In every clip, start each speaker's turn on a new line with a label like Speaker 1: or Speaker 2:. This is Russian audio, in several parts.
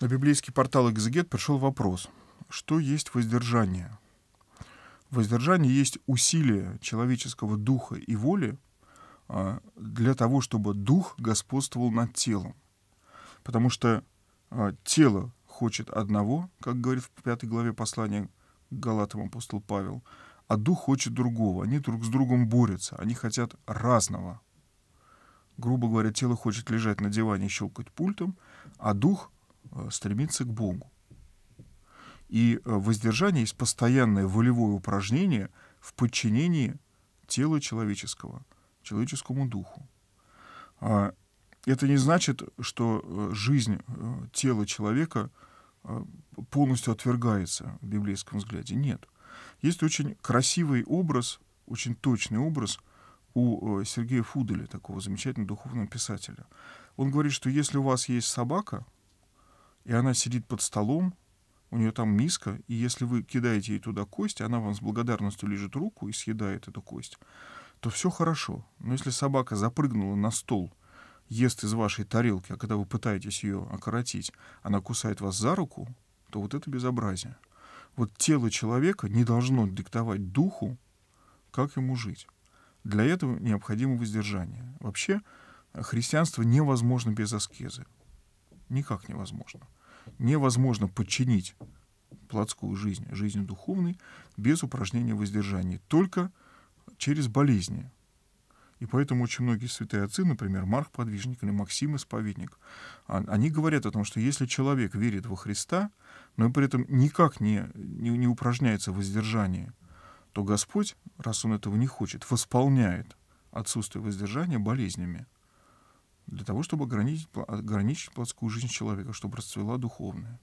Speaker 1: На библейский портал «Экзегет» пришел вопрос, что есть воздержание? Воздержание есть усилие человеческого духа и воли а, для того, чтобы дух господствовал над телом. Потому что а, тело хочет одного, как говорит в пятой главе послания Галатам апостол Павел, а дух хочет другого. Они друг с другом борются, они хотят разного. Грубо говоря, тело хочет лежать на диване и щелкать пультом, а дух Э, стремиться к Богу. И э, воздержание есть постоянное волевое упражнение в подчинении тела человеческого, человеческому духу. А, это не значит, что э, жизнь тела человека полностью отвергается в библейском взгляде. Нет. Есть очень красивый образ, очень точный образ у Сергея Фуделя, такого замечательного духовного писателя. Он говорит, что если у вас есть собака — и она сидит под столом, у нее там миска, и если вы кидаете ей туда кость, она вам с благодарностью лежит руку и съедает эту кость, то все хорошо. Но если собака запрыгнула на стол, ест из вашей тарелки, а когда вы пытаетесь ее окоротить, она кусает вас за руку, то вот это безобразие. Вот тело человека не должно диктовать духу, как ему жить. Для этого необходимо воздержание. Вообще, христианство невозможно без аскезы никак невозможно. Невозможно подчинить плотскую жизнь, жизнь духовной, без упражнения воздержания, только через болезни. И поэтому очень многие святые отцы, например, Марк Подвижник или Максим Исповедник, они говорят о том, что если человек верит во Христа, но при этом никак не, не, не упражняется воздержание, то Господь, раз он этого не хочет, восполняет отсутствие воздержания болезнями для того, чтобы ограничить, ограничить плотскую жизнь человека, чтобы расцвела духовная.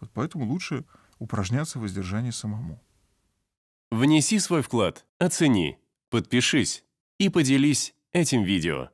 Speaker 1: Вот поэтому лучше упражняться в воздержании самому. Внеси свой вклад, оцени, подпишись и поделись этим видео.